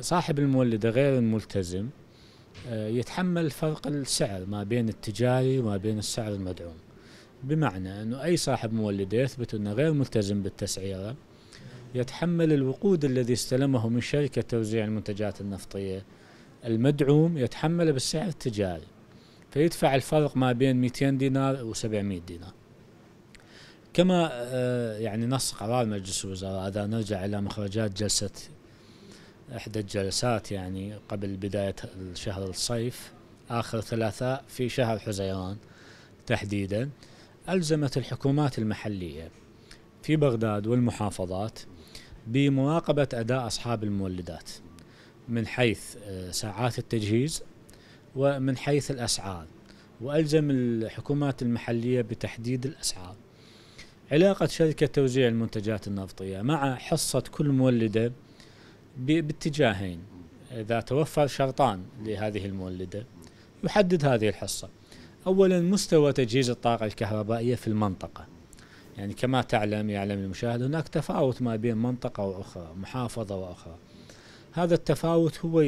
صاحب المولدة غير الملتزم آه، يتحمل فرق السعر ما بين التجاري وما بين السعر المدعوم بمعنى أنه أي صاحب مولدة يثبت أنه غير ملتزم بالتسعيرة يتحمل الوقود الذي استلمه من شركة توزيع المنتجات النفطية المدعوم يتحمله بالسعر التجاري فيدفع الفرق ما بين 200 دينار و700 دينار كما آه، يعني نص قرار مجلس الوزراء هذا نرجع إلى مخرجات جلسة إحدى الجلسات يعني قبل بداية الشهر الصيف آخر ثلاثاء في شهر حزيران تحديدا ألزمت الحكومات المحلية في بغداد والمحافظات بمراقبة أداء أصحاب المولدات من حيث آه، ساعات التجهيز ومن حيث الأسعار وألزم الحكومات المحلية بتحديد الأسعار علاقة شركة توزيع المنتجات النفطية مع حصة كل مولدة باتجاهين إذا توفر شرطان لهذه المولدة يحدد هذه الحصة أولا مستوى تجهيز الطاقة الكهربائية في المنطقة يعني كما تعلم يعلم المشاهد هناك تفاوت ما بين منطقة وأخرى محافظة وأخرى هذا التفاوت هو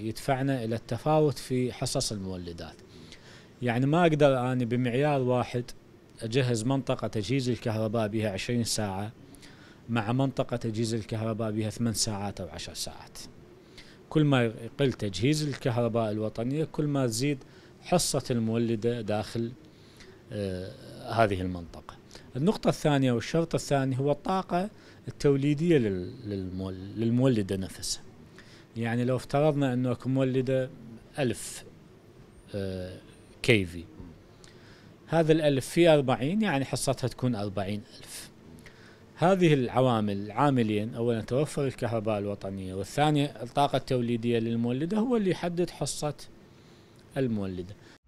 يدفعنا إلى التفاوت في حصص المولدات يعني ما أقدر أنا بمعيار واحد أجهز منطقة تجهيز الكهرباء بها 20 ساعة مع منطقة تجهيز الكهرباء بها ثمان ساعات أو عشر ساعات كل ما يقل تجهيز الكهرباء الوطنية كل ما تزيد حصة المولدة داخل آه، هذه المنطقة النقطة الثانية والشرط الثاني هو الطاقة التوليدية للمولدة نفسها يعني لو افترضنا أنه أكو مولدة ألف آه، كيفي هذا الألف في أربعين يعني حصتها تكون أربعين ألف هذه العوامل عاملين اولا توفر الكهرباء الوطنيه والثانيه الطاقه التوليديه للمولده هو اللي يحدد حصه المولده